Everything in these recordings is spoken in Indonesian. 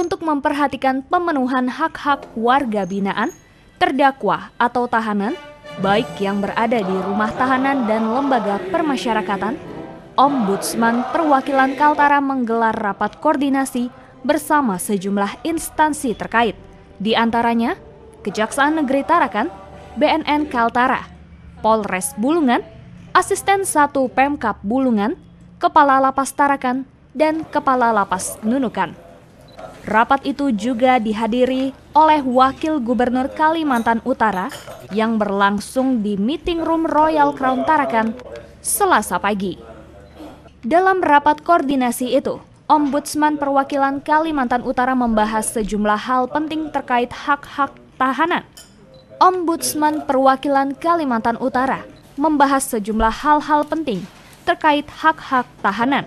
untuk memperhatikan pemenuhan hak-hak warga binaan, terdakwa atau tahanan, baik yang berada di rumah tahanan dan lembaga permasyarakatan, Ombudsman Perwakilan Kaltara menggelar rapat koordinasi bersama sejumlah instansi terkait, di antaranya Kejaksaan Negeri Tarakan, BNN Kaltara, Polres Bulungan, Asisten 1 Pemkap Bulungan, Kepala Lapas Tarakan, dan Kepala Lapas Nunukan. Rapat itu juga dihadiri oleh Wakil Gubernur Kalimantan Utara yang berlangsung di meeting room Royal Crown Tarakan Selasa pagi. Dalam rapat koordinasi itu, Ombudsman Perwakilan Kalimantan Utara membahas sejumlah hal penting terkait hak-hak tahanan. Ombudsman Perwakilan Kalimantan Utara membahas sejumlah hal-hal penting terkait hak-hak tahanan.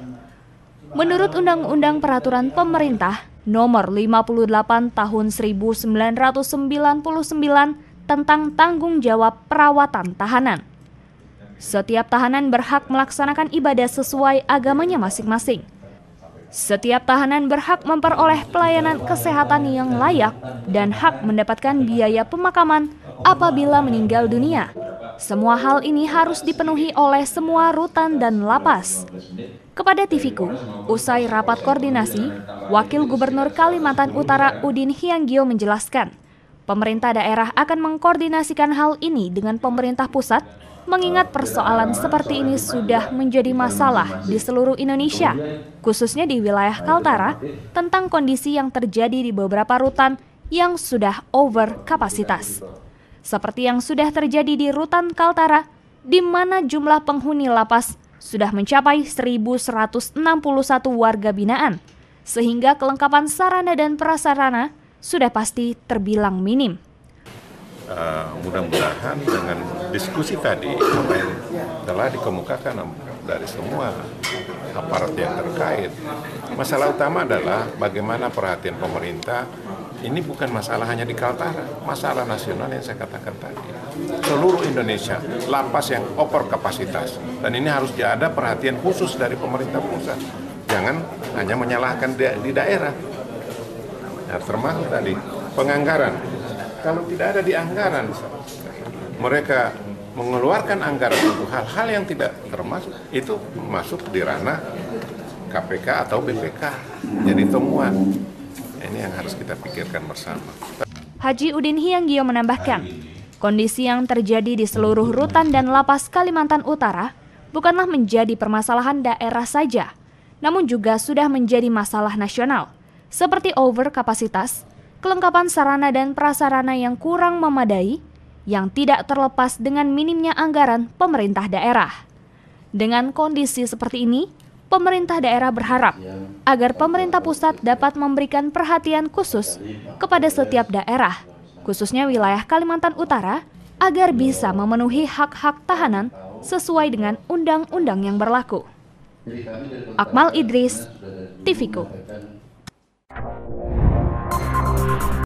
Menurut Undang-Undang Peraturan Pemerintah Nomor 58 Tahun 1999 tentang tanggung jawab perawatan tahanan. Setiap tahanan berhak melaksanakan ibadah sesuai agamanya masing-masing. Setiap tahanan berhak memperoleh pelayanan kesehatan yang layak dan hak mendapatkan biaya pemakaman apabila meninggal dunia. Semua hal ini harus dipenuhi oleh semua rutan dan lapas. Kepada TVku, usai rapat koordinasi, Wakil Gubernur Kalimantan Utara Udin Hianggio menjelaskan, pemerintah daerah akan mengkoordinasikan hal ini dengan pemerintah pusat mengingat persoalan seperti ini sudah menjadi masalah di seluruh Indonesia, khususnya di wilayah Kaltara, tentang kondisi yang terjadi di beberapa rutan yang sudah over kapasitas seperti yang sudah terjadi di Rutan Kaltara, di mana jumlah penghuni lapas sudah mencapai 1.161 warga binaan, sehingga kelengkapan sarana dan prasarana sudah pasti terbilang minim. Uh, mudah-mudahan dengan diskusi tadi apa yang telah dikemukakan dari semua aparat yang terkait, masalah utama adalah bagaimana perhatian pemerintah ini bukan masalah hanya di Kaltara, masalah nasional yang saya katakan tadi. Seluruh Indonesia, lapas yang over kapasitas. Dan ini harus ada perhatian khusus dari pemerintah pusat. Jangan hanya menyalahkan di daerah. Nah, termasuk tadi, penganggaran. Kalau tidak ada di anggaran, mereka mengeluarkan anggaran untuk hal-hal yang tidak termasuk itu masuk di ranah KPK atau BPK jadi temuan Nah, ini yang harus kita pikirkan bersama. Haji Udin Hianggio menambahkan, kondisi yang terjadi di seluruh rutan dan lapas Kalimantan Utara bukanlah menjadi permasalahan daerah saja, namun juga sudah menjadi masalah nasional, seperti over kapasitas, kelengkapan sarana dan prasarana yang kurang memadai, yang tidak terlepas dengan minimnya anggaran pemerintah daerah. Dengan kondisi seperti ini, pemerintah daerah berharap ya. agar pemerintah pusat dapat memberikan perhatian khusus kepada setiap daerah, khususnya wilayah Kalimantan Utara, agar bisa memenuhi hak-hak tahanan sesuai dengan undang-undang yang berlaku. Akmal Idris, TVKU.